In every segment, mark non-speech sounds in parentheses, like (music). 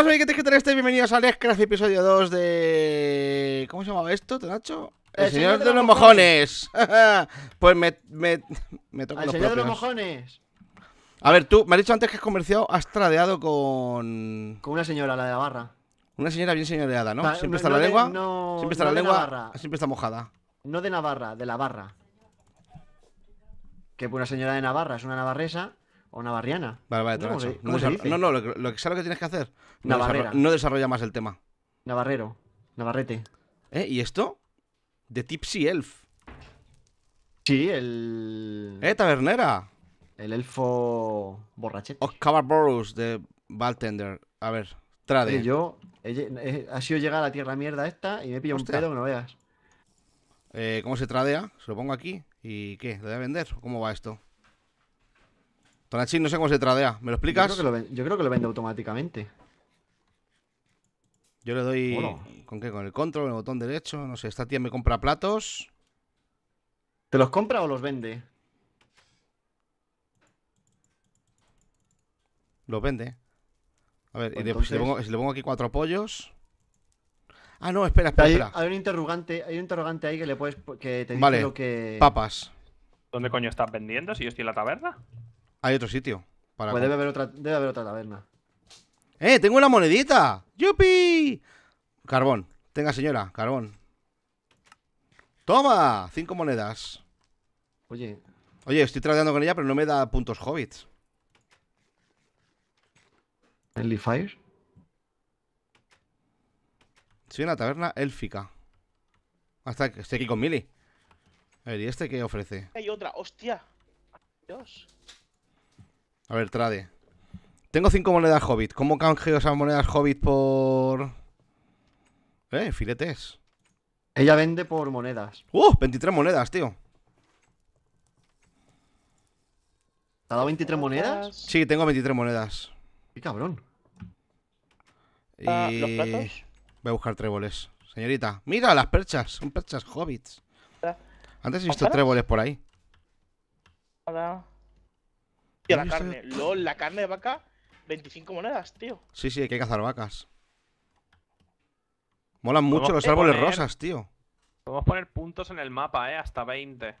Hola, soy que tal estáis? Bienvenidos a Lexcraft, episodio 2 de... ¿Cómo se llamaba esto, Tenacho? El, señor, de, los, mojones. (laughs) pues me, me, me toca El señor de los mojones. A ver, tú, me has dicho antes que has comerciado, has tradeado con... Con una señora, la de Navarra Una señora bien señoreada, ¿no? siempre está la lengua. siempre está la lengua. Siempre está mojada. No de Navarra, de la barra. Que una señora de Navarra, es una navarresa. ¿O navarriana? Vale, vale, te lo No, no, lo, que ¿sabes lo que tienes que hacer? No, no desarrolla más el tema. Navarrero. Navarrete. ¿Eh? ¿Y esto? De Tipsy Elf. Sí, el. ¡Eh, tabernera! El elfo borrachete. Oscar Burroughs, de Baltender. A ver, trade. yo eh, ha sido llegar a la tierra mierda esta y me he pillado un pedo que no veas. Eh, ¿Cómo se tradea? Se lo pongo aquí. ¿Y qué? ¿Lo voy a vender? ¿Cómo va esto? Tonachín, no sé cómo se tradea. ¿Me lo explicas? Yo creo que lo, vende automáticamente. Yo le doy. ¿Con qué? Con el control, el botón derecho. No sé, esta tía me compra platos. ¿Te los compra o los vende? Los vende. A ver, pues si, le pongo, aquí cuatro pollos. Ah, no, espera, espera. Hay, un interrogante, hay un interrogante ahí que le puedes que te dice que. Papas. ¿Dónde coño estás vendiendo? Si yo estoy en la taberna. Hay otro sitio. Para pues debe haber, otra, haber otra taberna. ¡Eh! ¡Tengo una monedita! ¡Yupi! Carbón. Tenga, señora, carbón. ¡Toma! Cinco monedas. Oye. Oye, estoy tradeando con ella, pero no me da puntos hobbits. ¿Elly Fire? Soy una taberna élfica. Hasta que estoy aquí con Mili. A ver, ¿y este qué ofrece? Hay otra, hostia. Dios. A ver, trade. Tengo cinco monedas hobbit. ¿Cómo canjeo esas monedas hobbit por. Eh, filetes. Ella vende por monedas. ¡Uh! 23 monedas, tío. ¿Te ha dado 23 monedas? Sí, tengo 23 monedas. ¡Qué cabrón! Y... Ah, ¿Los platos? Voy a buscar tréboles. Señorita, mira las perchas. Son perchas hobbits. Antes he visto tréboles por ahí. Hola la carne. la carne de vaca, 25 monedas, tío. Sí, sí, hay que cazar vacas. Molan mucho los árboles rosas, tío. Podemos poner puntos en el mapa, eh, hasta 20.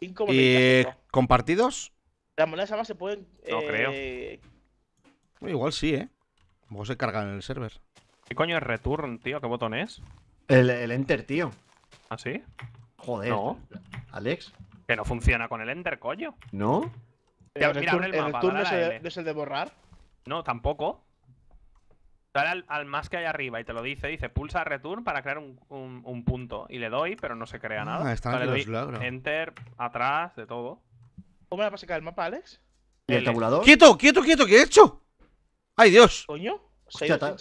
¿Y compartidos? Las monedas además se pueden. No creo. Eh, igual sí, eh. Luego se cargan en el server. ¿Qué coño es return, tío? ¿Qué botón es? El, el enter, tío. ¿Ah, sí? Joder. Alex. Que no funciona con el Enter, coño. ¿No? el, ¿El es el, de borrar? No, tampoco. Dale al, más que hay arriba y te lo dice. Dice pulsa return para crear un, punto. Y le doy, pero no se crea ah, nada. lado de los Enter, atrás, de todo. ¿Cómo la vas a el mapa, Alex? el tabulador? ¡Quieto, quieto, quieto! ¿Qué he hecho? ¡Ay, Dios! ¿Coño?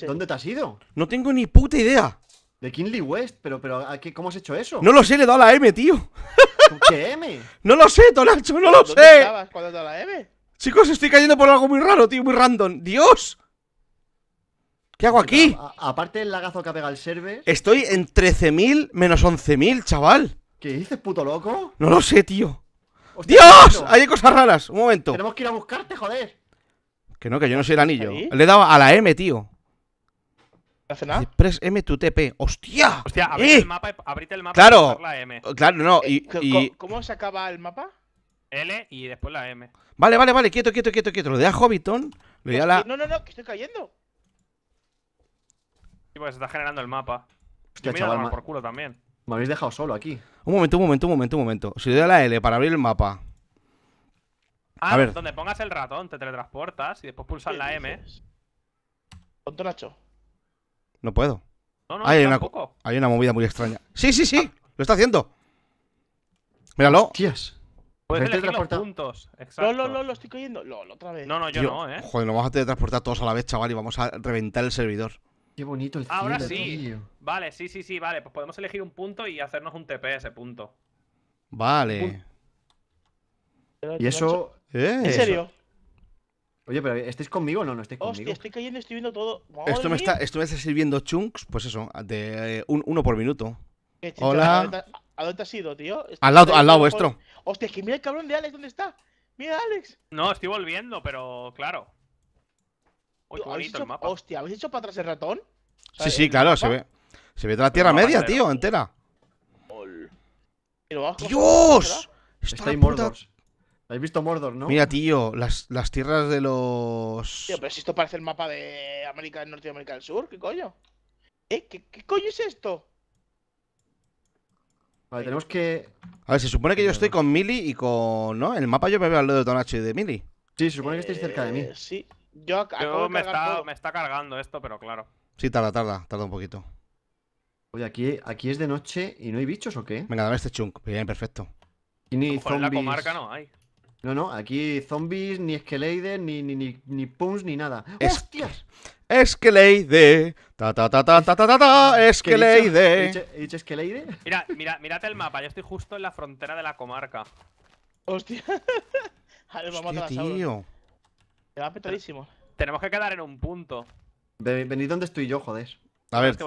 ¿Dónde te has ido? No tengo ni puta idea. De Kinley West, pero, pero ¿cómo has hecho eso? No lo sé, le he dado a la M, tío. (laughs) ¿Qué M? No lo sé, Tonacho, no lo sé. cuando la M? Chicos, estoy cayendo por algo muy raro, tío, muy random. ¡Dios! ¿Qué hago aquí? aparte el lagazo que ha pegado el server. Estoy en 13.000 menos 11.000, chaval. ¿Qué dices, puto loco? No lo sé, tío. ¡Dios! Hay cosas raras. Un momento. Tenemos que ir a buscarte, joder. Que no, que yo no soy el anillo. Le he dado a la M, tío hace nada? M to TP. ¡Hostia! Hostia, ¡Eh! abrite el mapa, abrite el mapa claro, la M. Oh, claro, no. Y, eh, ¿Cómo se acaba el mapa? L y después la M. Vale, vale, vale, quieto, quieto, quieto, quieto. Lo de a Hobbiton, le a la... No, no, no, que estoy cayendo. Sí, porque se está generando el mapa. Hostia, me por culo también. Me habéis dejado solo aquí. Un momento, un momento, un momento, un momento. Si le doy a la L para abrir el mapa. Ah, a ver. donde pongas el ratón te teletransportas y después pulsas la M. Ponto Nacho. No puedo. No, no, hay, una, hay una movida muy extraña. Sí, sí, sí. Lo está haciendo. Míralo. Tías. Puedes elegir los puntos. Exacto. No, lo, lo! lo estoy cayendo. lo, otra vez. No, no, yo no, eh. Joder, nos vamos a teletransportar todos a la vez, chaval, y vamos a reventar el servidor. Qué bonito el cielo, Ahora sí. Vale, sí, sí, sí, vale. Pues podemos elegir un punto y hacernos un TP ese punto. Vale. y eso. ¿Eh? ¿En serio? Oye, pero ¿estáis conmigo o no? ¿No estoy conmigo? Hostia, estoy cayendo, estoy viendo todo. Esto me, está, esto me está sirviendo chunks, pues eso, de eh, uno por minuto. Eh, Hola. ¿a dónde, te has ido, tío? Al lado, al lado vuestro. Hostia, es que mira el cabrón de Alex, ¿dónde está? Mira, Alex. No, estoy volviendo, pero claro. Hostia, ¿habéis hecho para atrás el ratón? sí, sí, claro, se ve. Se ve toda la Tierra Media, tío, entera. ¡Dios! Está, está ¿Habéis visto Mordor, no? Mira, tío, las, tierras de los. Tío, pero si esto parece el mapa de América del Norte y América del Sur, ¿qué coño? ¿Eh? ¿Qué, coño es esto? Vale, tenemos que. A ver, se supone que yo estoy con Mili y con. ¿No? En el mapa yo me veo al lado de Tonacho y de Mili. Sí, se supone que estáis cerca de mí. Eh, sí. Yo, me está, cargando esto, pero claro. Sí, tarda, tarda, tarda un poquito. Oye, aquí, aquí es de noche y no hay bichos o qué? Venga, dame este chunk. Bien, perfecto. Y ni la comarca no hay. No, no, aquí zombies, ni esqueleides, ni, ni, ni, ni puns, ni nada. ¡Hostias! Esqueleide, ta ta ta ta ta ta ta, ta Esqueleide. ¿He dicho, Esqueleide? Mira, mira, mírate el mapa, yo estoy justo en la frontera de la comarca. Hostia. (laughs) a ver, vamos Hostia, tío. Te va petadísimo. Tenemos que quedar en un punto. Venid donde estoy yo, joder. A ver,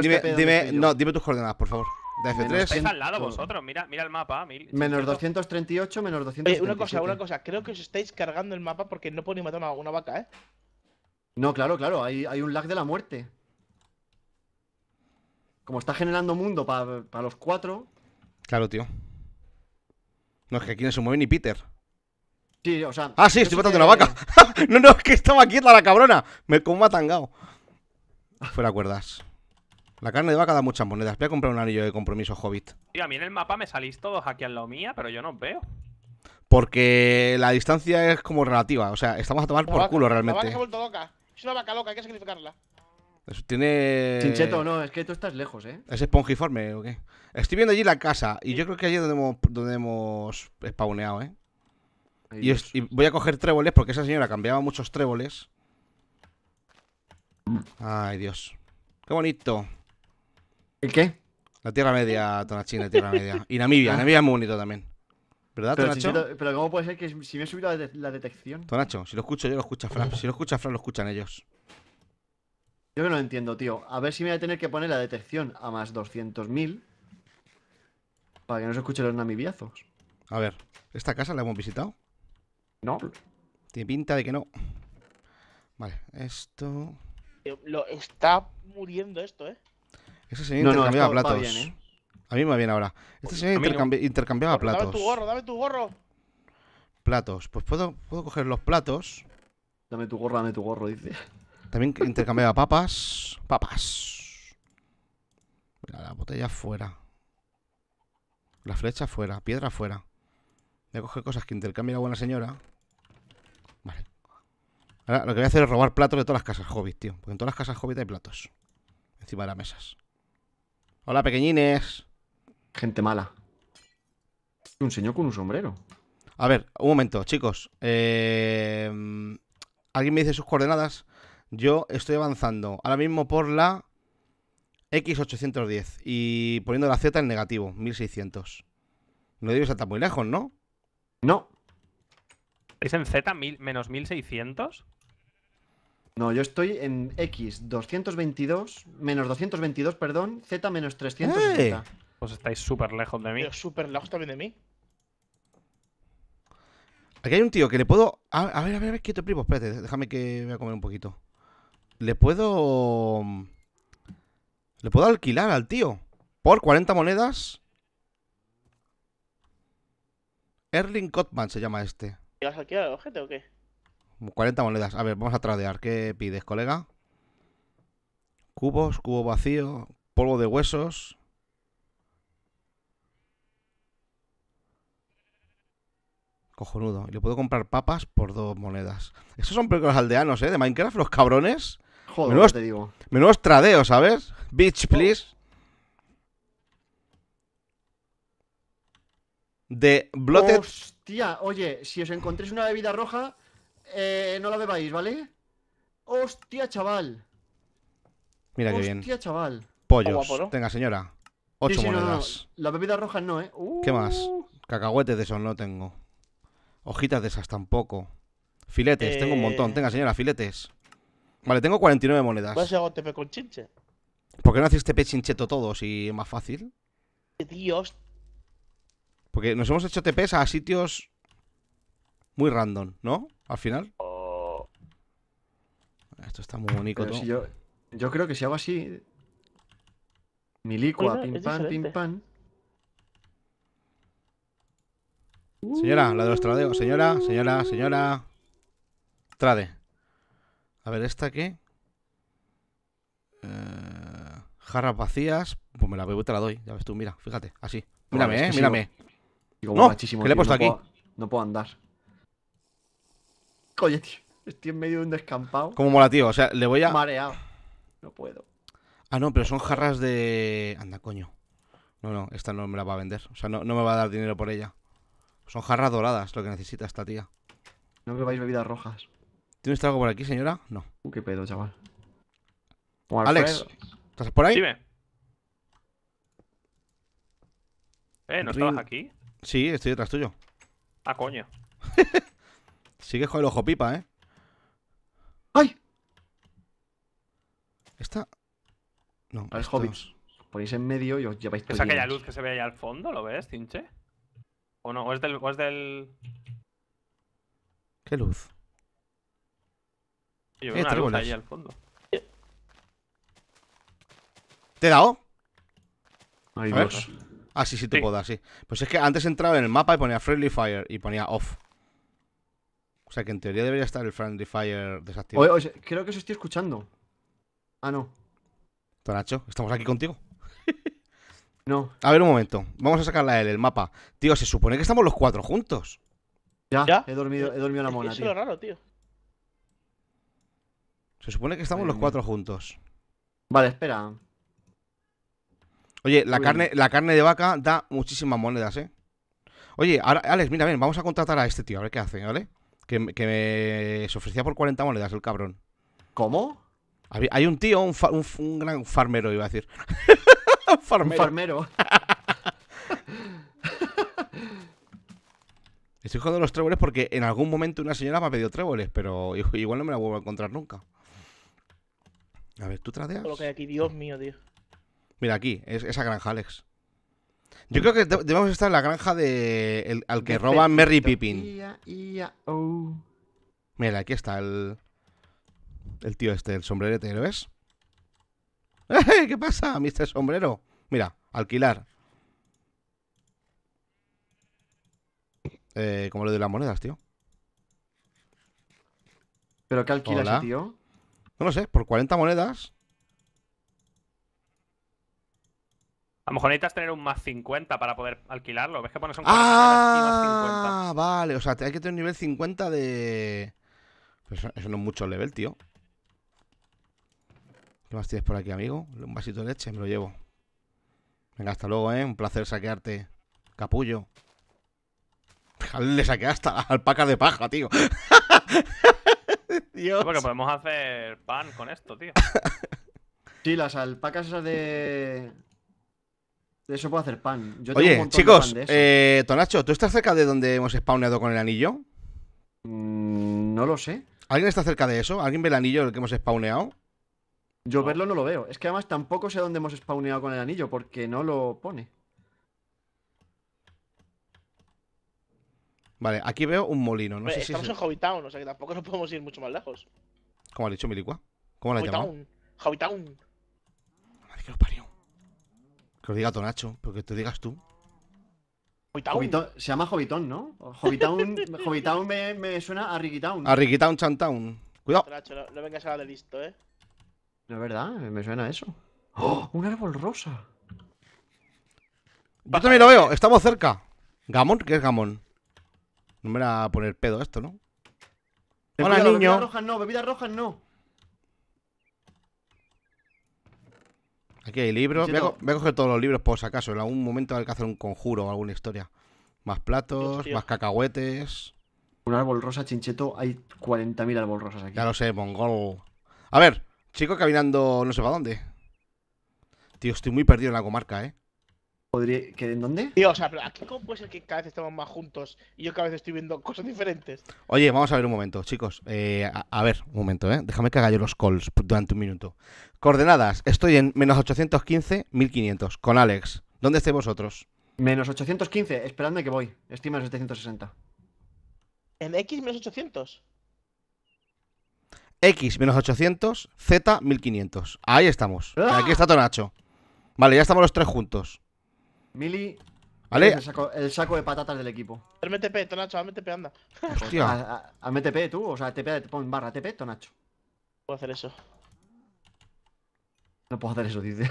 dime, este dime, no, dime tus coordenadas, por favor. De F3. Estáis al lado vosotros, mira, el mapa. menos 238, menos Eh, Una cosa, una cosa, creo que os estáis cargando el mapa porque no podéis matar a alguna vaca, ¿eh? No, claro, claro, hay, hay un lag de la muerte. Como está generando mundo para los cuatro. Claro, tío. No, es que aquí no se mueve ni Peter. Sí, o sea. Ah, sí, estoy matando a una vaca. (laughs) no, no, es que estaba quieta la cabrona. Me como ha tangado. Fuera cuerdas. La carne de vaca da muchas monedas. Voy a comprar un anillo de compromiso, Hobbit. Y a mí en el mapa me salís todos aquí al la mía, pero yo no os veo. Porque la distancia es como relativa. O sea, estamos a tomar por culo realmente. Es una vaca loca, hay que sacrificarla. Eso tiene. Chincheto, no, es que tú estás lejos, ¿eh? ¿Es espongiforme o qué? Estoy viendo allí la casa y yo creo que allí es donde hemos, donde ¿eh? y, voy a coger tréboles porque esa señora cambiaba muchos tréboles. Ay, Dios. Qué bonito. ¿El qué? La Tierra Media, Tonachín, la Tierra Media. Y Namibia, ah. Namibia es muy bonito también. ¿Verdad, Tonacho? pero ¿cómo puede ser que si me he subido la, detección? Tonacho, si lo escucho yo, lo escucha Fran. Si lo escucha Fran, lo escuchan ellos. Yo que no entiendo, tío. A ver si me voy a tener que poner la detección a más 200.000 para que no se escuchen los namibiazos. A ver, ¿esta casa la hemos visitado? No. Tiene pinta de que no. Vale, esto... Lo está muriendo esto, ¿eh? Ese señor intercambiaba platos. ¿eh? A mí me va bien ahora. Este señor intercambiaba platos. Dame tu gorro, dame tu gorro. Platos. Pues puedo, puedo coger los platos. Dame tu gorro, dame tu gorro, dice. También intercambiaba papas. Papas. Mira, la botella fuera. La flecha fuera, piedra fuera. Voy a coger cosas que intercambia la buena señora. Vale. Ahora lo que voy a hacer es robar platos de todas las casas hobbit, tío. Porque en todas las casas hobbit hay platos. Encima de las mesas. Hola, pequeñines. Gente mala. Un señor con un sombrero. A ver, un momento, chicos. Eh, ¿Alguien me dice sus coordenadas? Yo estoy avanzando ahora mismo por la X810 y poniendo la Z en negativo, 1600. No debes estar muy lejos, ¿no? No. ¿Es en Z mil, menos 1600? No, yo estoy en X 222, menos 222, perdón, Z menos 360. Os eh. pues estáis súper lejos de mí. Súper lejos también de mí. Aquí hay un tío que le puedo. A, ver, a ver, a ver, quieto, primo. Espérate, déjame que voy a comer un poquito. Le puedo. Le puedo alquilar al tío. Por 40 monedas. Erling Kotman se llama este. a alquilar al objeto o qué? 40 monedas. A ver, vamos a tradear. ¿Qué pides, colega? Cubos, cubo vacío, polvo de huesos. Cojonudo. Y le puedo comprar papas por dos monedas. Esos son los aldeanos, ¿eh? De Minecraft, los cabrones. Joder, te digo. menos tradeos, ¿sabes? Bitch, please. De Bloated. Hostia, oye, si os encontréis una bebida roja, eh, no la bebáis, ¿vale? ¡Hostia, chaval! Mira qué bien. ¡Hostia, chaval! Pollos. Tenga, señora. Ocho monedas. Las bebidas rojas no, ¿eh? Uh. ¿Qué más? Cacahuetes de esos no tengo. Hojitas de esas tampoco. Filetes, tengo un eh. montón. Tenga, señora, filetes. Vale, tengo 49 monedas. ¿Vas con chinche? ¿Por qué no haces TP chincheto todos y más fácil? Dios. Porque nos hemos hecho TPs a sitios muy random, ¿no? Al final. Esto está muy bonito. yo, creo que si hago así. Milicua, pim pam, pim pam. Uh. Señora, la de los tradeos. Señora, señora, señora. Trade. A ver, ¿esta qué? Eh, jarras vacías. Pues me la bebo y te la doy. Ya ves tú, mira, fíjate. Así. Mírame, eh, mírame. no, le he puesto aquí. no puedo andar coño, tío. Estoy en medio de un descampado. Como mola, tío. O sea, le voy a. Mareado. No puedo. Ah, no, pero son jarras de. Anda, coño. No, no, esta no me la va a vender. O sea, no, me va a dar dinero por ella. Son jarras doradas lo que necesita esta tía. No que vais bebidas rojas. ¿Tienes algo por aquí, señora? No. Uh, qué pedo, chaval. Alex, ¿estás por ahí? Dime. Eh, ¿no estabas aquí? Sí, estoy detrás tuyo. Ah, coño. (laughs) Sigue con el ojo pipa, ¿eh? ¡Ay! Esta... No, es ponéis en medio y os lleváis ¿Es aquella luz que se ve ahí al fondo? ¿Lo ves, Tinche? ¿O no? ¿O es del...? es del... ¿Qué luz? Yo eh, ahí al fondo. ¿Te he dado? Hay dos. Ah, sí, sí, te puedo dar, sí. Pues es que antes entraba en el mapa y ponía Friendly Fire y ponía off. O sea que en teoría debería estar el Friendly Fire desactivado. Oye, creo que os estoy escuchando. Ah, no. Tonacho, estamos aquí contigo. (laughs) no. A ver un momento. Vamos a sacar la L, el mapa. Tío, se supone que estamos los cuatro juntos. Ya, ¿Ya? He, dormido, he dormido la mona. tío. raro, tío. Se supone que estamos los cuatro juntos. Vale, espera. Oye, la carne, la carne de vaca da muchísimas monedas, ¿eh? Oye, Alex, mira, ven, vamos a contratar a este tío, a ver qué hace, ¿vale? que, me se ofrecía por 40 monedas el cabrón. ¿Cómo? Hay un tío, un, gran farmero, iba a decir. (laughs) un farmero. (laughs) Estoy jugando los tréboles porque en algún momento una señora me ha pedido tréboles, pero igual no me la vuelvo a encontrar nunca. A ver, ¿tú trateas? lo que hay aquí, Dios mío, tío. Mira, aquí, es, esa granja, Alex. Yo creo que debemos estar en la granja de al que roba Merry Pippin. Mira, aquí está el, el tío este, el sombrerete, ¿lo ves? (laughs) ¡Eh! ¿Qué pasa, mister Sombrero? Mira, alquilar. Eh, como lo de las monedas, tío. ¿Pero qué alquilas, tío? No lo sé, por 40 monedas A lo mejor necesitas tener un más 50 para poder alquilarlo. ¿Ves que pones un Ah, vale. O sea, hay que tener un nivel 50 de. Pues eso, no es mucho level, tío. ¿Qué más tienes por aquí, amigo? Un vasito de leche, me lo llevo. Venga, hasta luego, ¿eh? Un placer saquearte, capullo. Le saqué hasta alpaca de paja, tío. (laughs) Dios. porque podemos hacer pan con esto, tío. (laughs) Sí, las alpacas esas de, de eso puedo hacer pan. Oye, chicos, de eh, Tonacho, ¿tú estás cerca de donde hemos spawneado con el anillo? Mm, no lo sé. ¿Alguien está cerca de eso? ¿Alguien ve el anillo el que hemos spawneado? Yo verlo no lo veo. Es que además tampoco sé dónde hemos spawneado con el anillo porque no lo pone. Vale, aquí veo un molino. estamos si es... en Hobbitown, o sea que tampoco nos podemos ir mucho más lejos. ¿Cómo ha dicho Milicua? ¿Cómo la Hobbitown. Madre que lo parió. Que lo diga Tonacho, porque te digas tú. se llama Hobbitown, ¿no? Hobbitown, Hobbitown (laughs) me, suena a Rickitown. A Rickitown, Chantown. Cuidado. no, vengas a darle listo, ¿eh? No es verdad, me suena a eso. ¡Oh! ¡Un árbol rosa! Yo también lo veo, estamos cerca. ¿Gamón? ¿Qué es gamón? No me voy a poner pedo esto, ¿no? Hola, niño. Bebidas rojas no, bebidas rojas no. Aquí hay libros. Voy a, a, coger todos los libros por si acaso. En algún momento hay que hacer un conjuro o alguna historia. Más platos, más cacahuetes. Un árbol rosa, chincheto. Hay 40.000 árbol rosas aquí. Ya lo sé, mongol. A ver, chico caminando no sé para dónde. Tío, estoy muy perdido en la comarca, eh podría. ¿Que en dónde? o sea, pero aquí cómo puede ser que cada vez estamos más juntos y yo cada vez estoy viendo cosas diferentes. Oye, vamos a ver un momento, chicos. Eh, a, ver, un momento, ¿eh? Déjame que haga yo los calls durante un minuto. Coordenadas, estoy en menos 815, 1500, con Alex. ¿Dónde estáis vosotros? Menos 815, esperadme que voy. Estoy menos 760. ¿En X menos 800? X menos 800, Z 1500. Ahí estamos. ¡Ah! Aquí está Tonacho. Vale, ya estamos los tres juntos. Mili. ¿Vale? El saco, de patatas del equipo. Hazme TP, Tonacho, hazme TP, anda. Hostia. Hazme TP tú, o sea, TP, pon barra TP, Tonacho. puedo hacer eso. No puedo hacer eso, dice.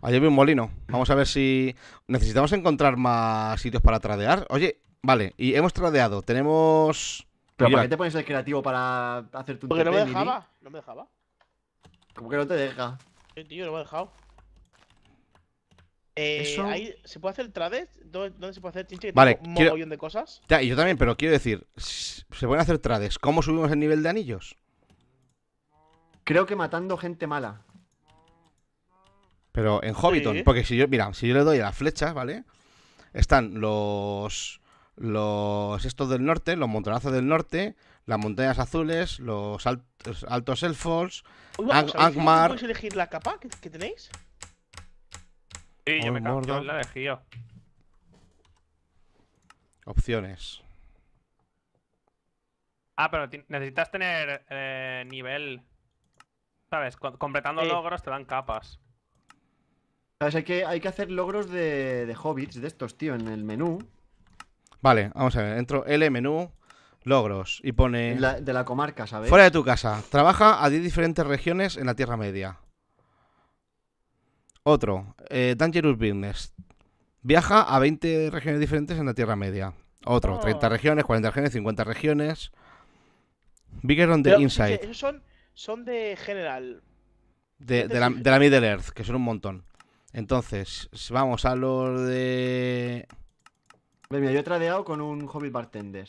Ahí (laughs) vi un molino. Vamos a ver si. Necesitamos encontrar más sitios para tradear. Oye, vale, y hemos tradeado. Tenemos. ¿Pero para qué te pones el creativo para hacer tu Porque TP, no me dejaba. No me dejaba. ¿Cómo que no te deja? Sí, tío, no me ha dejado. Eh, ¿Se puede hacer trades? ¿Dónde se puede hacer? un de cosas. Ya, y yo también, pero quiero decir, se pueden hacer trades. ¿Cómo subimos el nivel de anillos? Creo que matando gente mala. Pero en Hobbiton, porque si yo, mira, si yo le doy a las flechas, ¿vale? Están los. Los estos del norte, los montonazos del norte, las montañas azules, los altos, elfos, Angmar. elegir la capa que tenéis? Sí, yo me cago en la de Gio. Opciones. Ah, pero necesitas tener eh, nivel. ¿Sabes? completando eh. logros te dan capas. ¿Sabes? Hay que, hay que hacer logros de, de hobbits de estos, tío, en el menú. Vale, vamos a ver. Entro L, menú, logros. Y pone. de la comarca, ¿sabes? Fuera de tu casa. Trabaja a 10 diferentes regiones en la Tierra Media. Otro, eh, Dangerous Business. Viaja a 20 regiones diferentes en la Tierra Media. Otro, 30 regiones, 40 regiones, 50 regiones. Bigger on the Inside. Esos son, son de general. De, la, Middle Earth, que son un montón. Entonces, vamos a los de. Mira, yo he tradeado con un hobby bartender.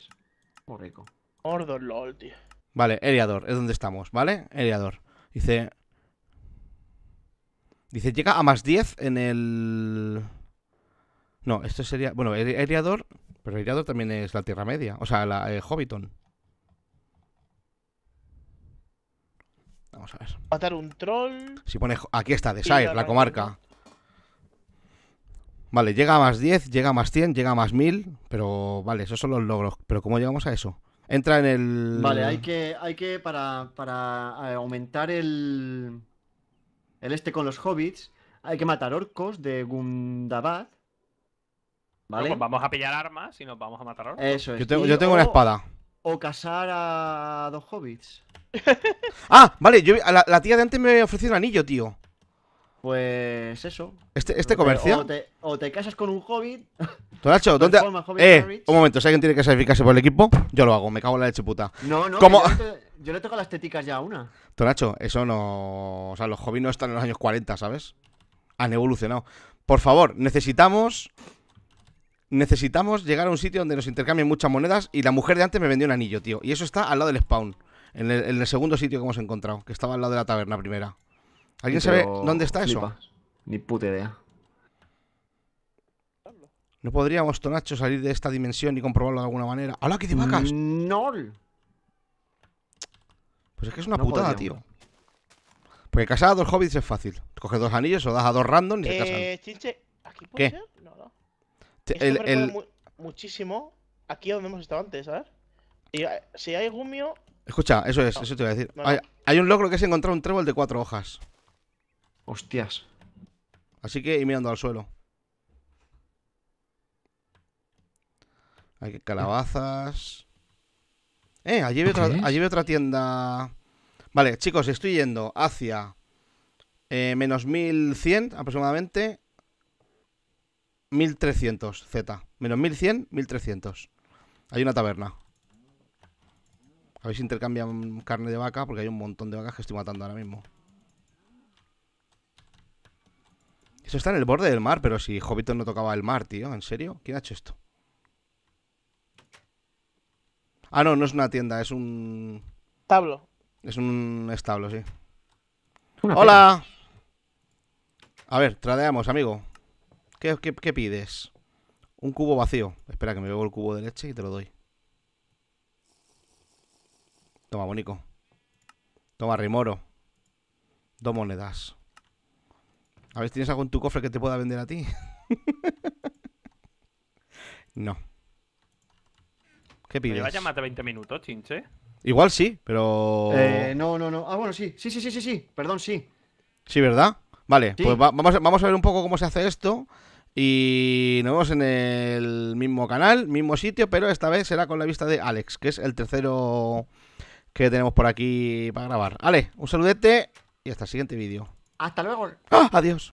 Muy rico. LOL, tío. Vale, Eriador, es donde estamos, ¿vale? Eriador. Dice, Dice, llega a más 10 en el... No, esto sería... Bueno, Eriador... Pero Eriador también es la Tierra Media. O sea, la eh, Hobbiton. Vamos a ver. Matar un troll. Si pone... Aquí está, Desire, la, comarca. Vale, llega a más 10, llega a más 100, llega a más 1000. Pero vale, esos son los logros. Pero ¿cómo llegamos a eso? Entra en el... Vale, hay que... Hay que para, para eh, aumentar el el este con los hobbits, hay que matar orcos de Gundabad. ¿Vale? pues vamos a pillar armas y nos vamos a matar orcos. Eso Yo tengo, una espada. O casar a dos hobbits. (laughs) ah, vale, yo, la, tía de antes me ofreció un anillo, tío. Pues eso. ¿Este, este comercio? O te, casas con un hobbit. Tonacho, ¿dónde? eh, un momento, si alguien tiene que sacrificarse por el equipo, yo lo hago, me cago en la leche puta. No, no, Yo, le le toco las teticas ya a una. Tonacho, eso no. O sea, los hobbits no están en los años 40, ¿sabes? Han evolucionado. Por favor, necesitamos. Necesitamos llegar a un sitio donde nos intercambien muchas monedas. Y la mujer de antes me vendió un anillo, tío. Y eso está al lado del spawn. en el segundo sitio que hemos encontrado, que estaba al lado de la taberna primera. ¿Alguien sabe dónde está eso? Ni puta idea. ¿No podríamos, Tonacho, salir de esta dimensión y comprobarlo de alguna manera? ¡Hala, que de vacas! ¡No! Pues es que es una putada, tío. Porque casar a dos hobbits es fácil. Coges dos anillos, o das a dos random y se casan. Eh, Chinche, ¿aquí puede Ser? No, no. muchísimo aquí donde hemos estado antes, ¿sabes? Y, eh, si hay gumio... Escucha, eso es, eso te voy a decir. hay un logro que es encontrar un trébol de cuatro hojas. Hostias. Así que ir mirando al suelo. Hay calabazas. Eh, allí veo, otra, tienda. Vale, chicos, estoy yendo hacia eh, menos 1100 aproximadamente. 1300 Z. Menos 1100, 1300. Hay una taberna. A ver si intercambian carne de vaca, porque hay un montón de vacas que estoy matando ahora mismo. está en el borde del mar, pero si Hobbiton no tocaba el mar, tío. ¿En serio? ¿Quién ha hecho esto? Ah, no, no es una tienda, es un... Establo. Es un establo, sí. ¡Hola! A ver, tradeamos, amigo. ¿Qué, qué, pides? Un cubo vacío. Espera, que me bebo el cubo de leche y te lo doy. Toma, Bonico. Toma, Rimoro. Dos monedas. A ver, ¿tienes algo en tu cofre que te pueda vender a ti? (laughs) no. ¿Qué pides? ¿Me va a llamar 20 minutos, chinche? Igual sí, pero... Eh, no, no, no. Ah, bueno, sí. Sí, sí, sí, sí, sí. Perdón, sí. Sí, ¿verdad? Vale, pues vamos, a vamos a ver un poco cómo se hace esto. Y nos vemos en el mismo canal, mismo sitio, pero esta vez será con la vista de Alex, que es el tercero que tenemos por aquí para grabar. Ale, un saludete y hasta el siguiente vídeo. Hasta luego. Ah, adiós.